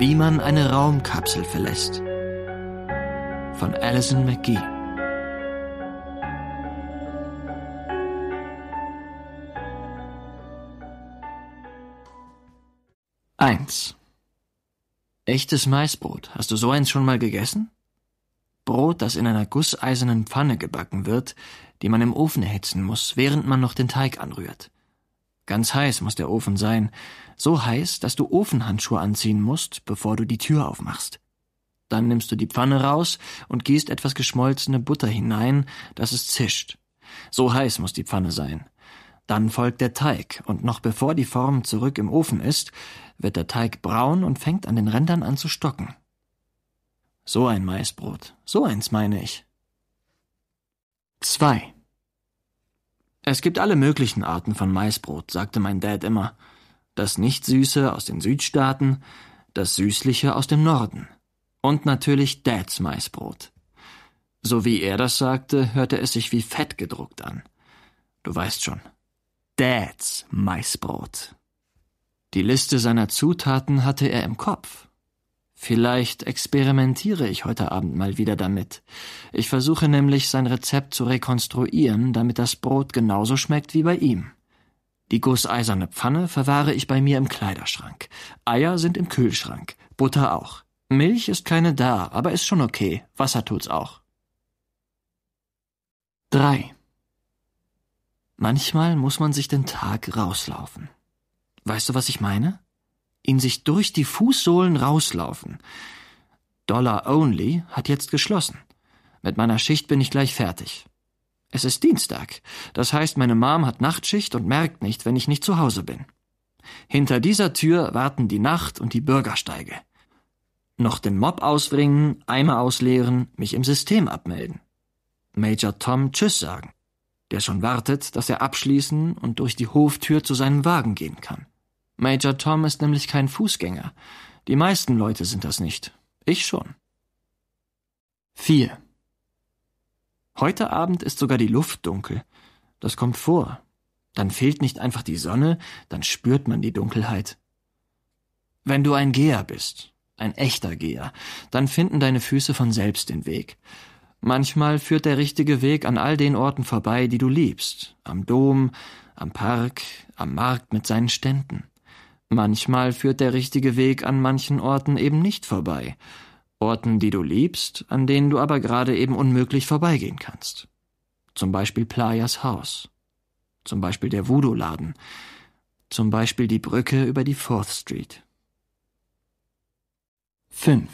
Wie man eine Raumkapsel verlässt. Von Alison McGee. Eins. Echtes Maisbrot. Hast du so eins schon mal gegessen? Brot, das in einer gusseisernen Pfanne gebacken wird, die man im Ofen erhitzen muss, während man noch den Teig anrührt. Ganz heiß muss der Ofen sein, so heiß, dass du Ofenhandschuhe anziehen musst, bevor du die Tür aufmachst. Dann nimmst du die Pfanne raus und gießt etwas geschmolzene Butter hinein, dass es zischt. So heiß muss die Pfanne sein. Dann folgt der Teig, und noch bevor die Form zurück im Ofen ist, wird der Teig braun und fängt an den Rändern an zu stocken. So ein Maisbrot, so eins meine ich. 2. Es gibt alle möglichen Arten von Maisbrot, sagte mein Dad immer. Das Nicht-Süße aus den Südstaaten, das Süßliche aus dem Norden. Und natürlich Dads Maisbrot. So wie er das sagte, hörte es sich wie fett gedruckt an. Du weißt schon. Dads Maisbrot. Die Liste seiner Zutaten hatte er im Kopf. Vielleicht experimentiere ich heute Abend mal wieder damit. Ich versuche nämlich, sein Rezept zu rekonstruieren, damit das Brot genauso schmeckt wie bei ihm. Die gusseiserne Pfanne verwahre ich bei mir im Kleiderschrank. Eier sind im Kühlschrank, Butter auch. Milch ist keine da, aber ist schon okay. Wasser tut's auch. 3. Manchmal muss man sich den Tag rauslaufen. Weißt du, was ich meine? ihn sich durch die Fußsohlen rauslaufen. Dollar Only hat jetzt geschlossen. Mit meiner Schicht bin ich gleich fertig. Es ist Dienstag. Das heißt, meine Mom hat Nachtschicht und merkt nicht, wenn ich nicht zu Hause bin. Hinter dieser Tür warten die Nacht und die Bürgersteige. Noch den Mob ausbringen, Eimer ausleeren, mich im System abmelden. Major Tom Tschüss sagen, der schon wartet, dass er abschließen und durch die Hoftür zu seinem Wagen gehen kann. Major Tom ist nämlich kein Fußgänger. Die meisten Leute sind das nicht. Ich schon. 4. Heute Abend ist sogar die Luft dunkel. Das kommt vor. Dann fehlt nicht einfach die Sonne, dann spürt man die Dunkelheit. Wenn du ein Geher bist, ein echter Geher, dann finden deine Füße von selbst den Weg. Manchmal führt der richtige Weg an all den Orten vorbei, die du liebst, am Dom, am Park, am Markt mit seinen Ständen. Manchmal führt der richtige Weg an manchen Orten eben nicht vorbei. Orten, die du liebst, an denen du aber gerade eben unmöglich vorbeigehen kannst. Zum Beispiel Playas Haus. Zum Beispiel der Voodoo-Laden. Zum Beispiel die Brücke über die Fourth Street. 5.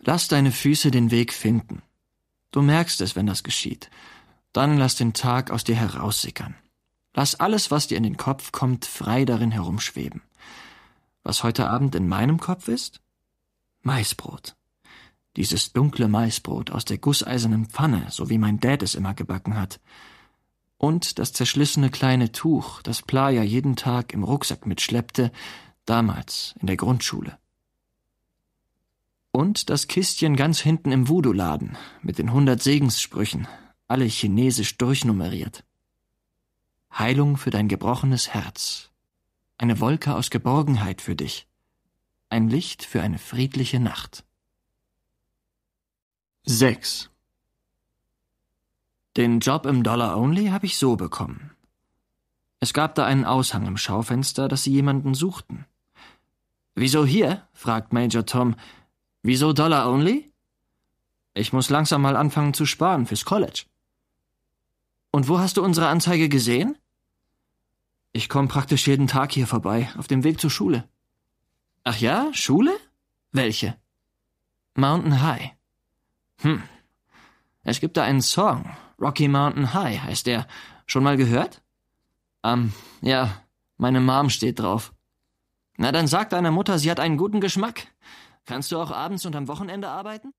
Lass deine Füße den Weg finden. Du merkst es, wenn das geschieht. Dann lass den Tag aus dir heraussickern. Lass alles, was dir in den Kopf kommt, frei darin herumschweben. Was heute Abend in meinem Kopf ist? Maisbrot. Dieses dunkle Maisbrot aus der gusseisernen Pfanne, so wie mein Dad es immer gebacken hat. Und das zerschlissene kleine Tuch, das Playa jeden Tag im Rucksack mitschleppte, damals in der Grundschule. Und das Kistchen ganz hinten im Voodoo-Laden, mit den hundert Segenssprüchen, alle chinesisch durchnummeriert. Heilung für dein gebrochenes Herz, eine Wolke aus Geborgenheit für dich, ein Licht für eine friedliche Nacht. 6. Den Job im Dollar Only habe ich so bekommen. Es gab da einen Aushang im Schaufenster, dass sie jemanden suchten. Wieso hier? fragt Major Tom. Wieso Dollar Only? Ich muss langsam mal anfangen zu sparen fürs College. Und wo hast du unsere Anzeige gesehen? Ich komme praktisch jeden Tag hier vorbei, auf dem Weg zur Schule. Ach ja, Schule? Welche? Mountain High. Hm. Es gibt da einen Song. Rocky Mountain High heißt der. Schon mal gehört? Ähm, ja, meine Mom steht drauf. Na, dann sag deiner Mutter, sie hat einen guten Geschmack. Kannst du auch abends und am Wochenende arbeiten?